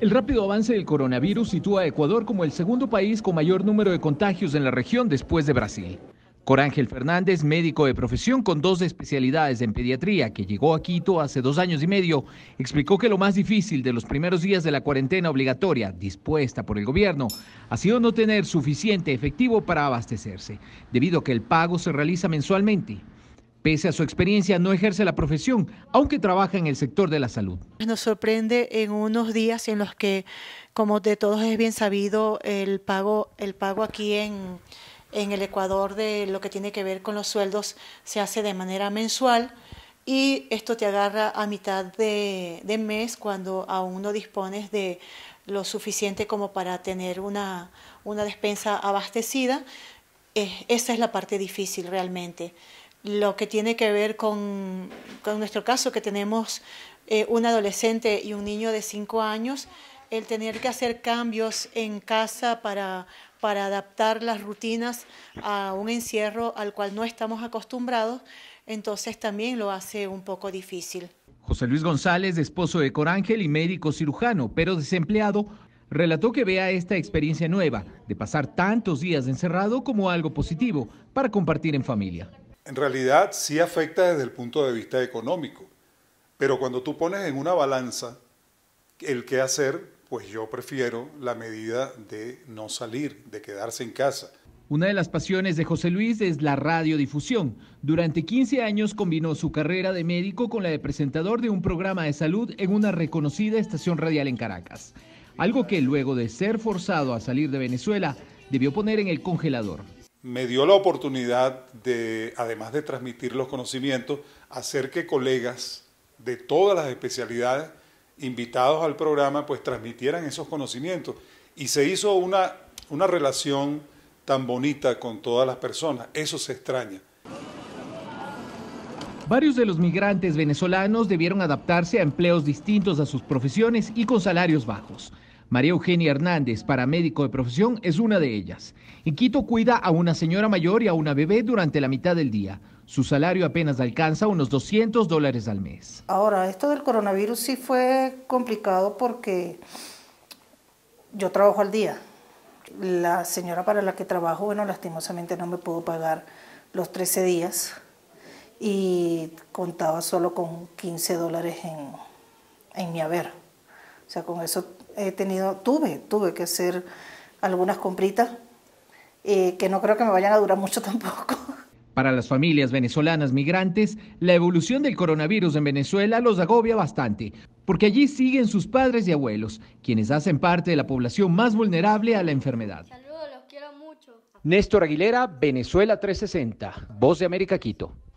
El rápido avance del coronavirus sitúa a Ecuador como el segundo país con mayor número de contagios en la región después de Brasil. Corángel Fernández, médico de profesión con dos especialidades en pediatría, que llegó a Quito hace dos años y medio, explicó que lo más difícil de los primeros días de la cuarentena obligatoria dispuesta por el gobierno ha sido no tener suficiente efectivo para abastecerse, debido a que el pago se realiza mensualmente. Pese a su experiencia, no ejerce la profesión, aunque trabaja en el sector de la salud. Nos sorprende en unos días en los que, como de todos es bien sabido, el pago, el pago aquí en, el Ecuador de lo que tiene que ver con los sueldos se hace de manera mensual y esto te agarra a mitad de, mes cuando aún no dispones de lo suficiente como para tener una, una despensa abastecida. esa es la parte difícil realmente lo que tiene que ver con, nuestro caso, que tenemos eh, un adolescente y un niño de cinco años, el tener que hacer cambios en casa para, para adaptar las rutinas a un encierro al cual no estamos acostumbrados, entonces también lo hace un poco difícil. José Luis González, esposo de Corángel y médico cirujano, pero desempleado, relató que vea esta experiencia nueva de pasar tantos días encerrado como algo positivo para compartir en familia en realidad sí afecta desde el punto de vista económico, pero cuando tú pones en una balanza el qué hacer, pues yo prefiero la medida de no salir, de quedarse en casa. Una de las pasiones de José Luis es la radiodifusión. Durante 15 años combinó su carrera de médico con la de presentador de un programa de salud en una reconocida estación radial en Caracas. Algo que luego de ser forzado a salir de Venezuela debió poner en el congelador me dio la oportunidad de, además de transmitir los conocimientos, hacer que colegas de todas las especialidades invitados al programa pues transmitieran esos conocimientos. Y se hizo una, una relación tan bonita con todas las personas. Eso se extraña. Varios de los migrantes venezolanos debieron adaptarse a empleos distintos a sus profesiones y con salarios bajos. María Eugenia Hernández, paramédico de profesión, es una de ellas. En Quito cuida a una señora mayor y a una bebé durante la mitad del día. Su salario apenas alcanza unos 200 dólares al mes. Ahora, esto del coronavirus sí fue complicado porque yo trabajo al día. La señora para la que trabajo, bueno, lastimosamente no me pudo pagar los 13 días y contaba solo con 15 dólares en, en mi haber. O sea, con eso he tenido, tuve, tuve que hacer algunas compritas eh, que no creo que me vayan a durar mucho tampoco. Para las familias venezolanas migrantes, la evolución del coronavirus en Venezuela los agobia bastante, porque allí siguen sus padres y abuelos, quienes hacen parte de la población más vulnerable a la enfermedad. Saludos, los quiero mucho. Néstor Aguilera, Venezuela 360, Voz de América Quito.